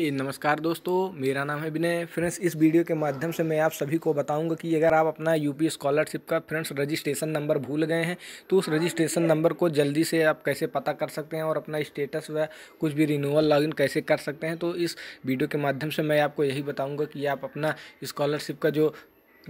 ए नमस्कार दोस्तों मेरा नाम है विनय फ्रेंड्स इस वीडियो के माध्यम से मैं आप सभी को बताऊंगा कि अगर आप अपना यूपी स्कॉलरशिप का फ्रेंड्स रजिस्ट्रेशन नंबर भूल गए हैं तो उस रजिस्ट्रेशन नंबर को जल्दी से आप कैसे पता कर सकते हैं और अपना स्टेटस व कुछ भी रिन्यूअल लॉगिन कैसे कर सकते हैं तो इस वीडियो के माध्यम से मैं आपको यही बताऊँगा कि आप अपना इस्कॉलरशिप का जो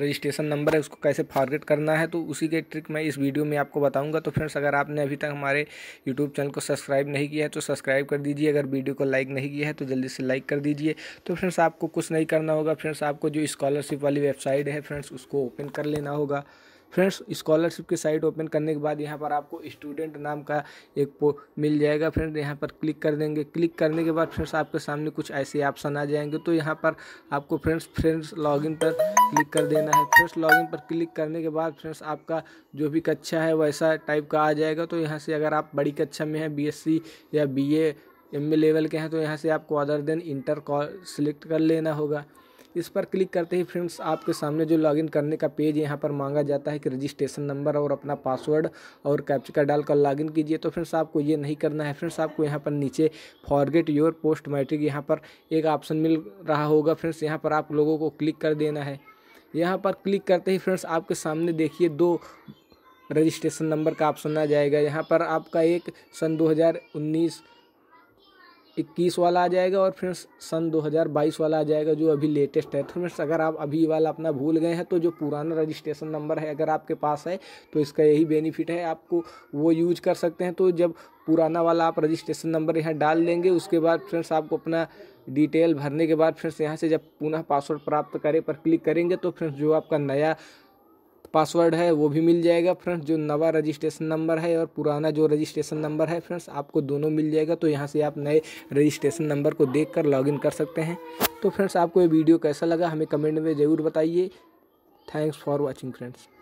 रजिस्ट्रेशन नंबर है उसको कैसे फॉरगेट करना है तो उसी के ट्रिक मैं इस वीडियो में आपको बताऊंगा तो फ्रेंड्स अगर आपने अभी तक हमारे यूट्यूब चैनल को सब्सक्राइब नहीं किया है तो सब्सक्राइब कर दीजिए अगर वीडियो को लाइक नहीं किया है तो जल्दी से लाइक कर दीजिए तो फ्रेंड्स आपको कुछ नहीं करना होगा फ्रेंड्स आपको जो स्कॉलरशिप वाली वेबसाइट है फ्रेंड्स उसको ओपन कर लेना होगा फ्रेंड्स स्कॉलरशिप की साइट ओपन करने के बाद यहाँ पर आपको स्टूडेंट नाम का एक पो मिल जाएगा फ्रेंड यहाँ पर क्लिक कर देंगे क्लिक करने के बाद फ्रेंड्स आपके सामने कुछ ऐसे ऑप्शन आ जाएंगे तो यहाँ पर आपको फ्रेंड्स फ्रेंड्स लॉगिन पर क्लिक कर देना है फ्रेंड्स लॉगिन पर क्लिक करने के बाद फ्रेंड्स आपका जो भी कक्षा है वैसा टाइप का आ जाएगा तो यहाँ से अगर आप बड़ी कक्षा में हैं बी या बी एम लेवल के हैं तो यहाँ से आपको other than inter call select कर लेना होगा इस पर क्लिक करते ही फ्रेंड्स आपके सामने जो लॉगिन करने का पेज यहाँ पर मांगा जाता है कि रजिस्ट्रेशन नंबर और अपना पासवर्ड और कैप्चर का डालकर लॉगिन कीजिए तो फ्रेंड्स आपको ये नहीं करना है फ्रेंड्स आपको यहाँ पर नीचे फॉरगेट योर पोस्ट मैट्रिक यहाँ पर एक ऑप्शन मिल रहा होगा फ्रेंड्स यहाँ पर आप लोगों को क्लिक कर देना है यहाँ पर क्लिक करते ही फ्रेंड्स आपके सामने देखिए दो रजिस्ट्रेशन नंबर का ऑप्शन आ जाएगा यहाँ पर आपका एक सन उन्नीस इक्कीस वाला आ जाएगा और फ्रेंड्स सन 2022 वाला आ जाएगा जो अभी लेटेस्ट है तो फ्रेंड्स अगर आप अभी वाला अपना भूल गए हैं तो जो पुराना रजिस्ट्रेशन नंबर है अगर आपके पास है तो इसका यही बेनिफिट है आपको वो यूज कर सकते हैं तो जब पुराना वाला आप रजिस्ट्रेशन नंबर यहाँ डाल देंगे उसके बाद फ्रेंड्स आपको अपना डिटेल भरने के बाद फ्रेंड्स यहाँ से जब पुनः पासवर्ड प्राप्त करें पर क्लिक करेंगे तो फ्रेंड्स जो आपका नया पासवर्ड है वो भी मिल जाएगा फ्रेंड्स जो नवा रजिस्ट्रेशन नंबर है और पुराना जो रजिस्ट्रेशन नंबर है फ्रेंड्स आपको दोनों मिल जाएगा तो यहाँ से आप नए रजिस्ट्रेशन नंबर को देख कर इन कर सकते हैं तो फ्रेंड्स आपको ये वीडियो कैसा लगा हमें कमेंट में ज़रूर बताइए थैंक्स फॉर वॉचिंग फ्रेंड्स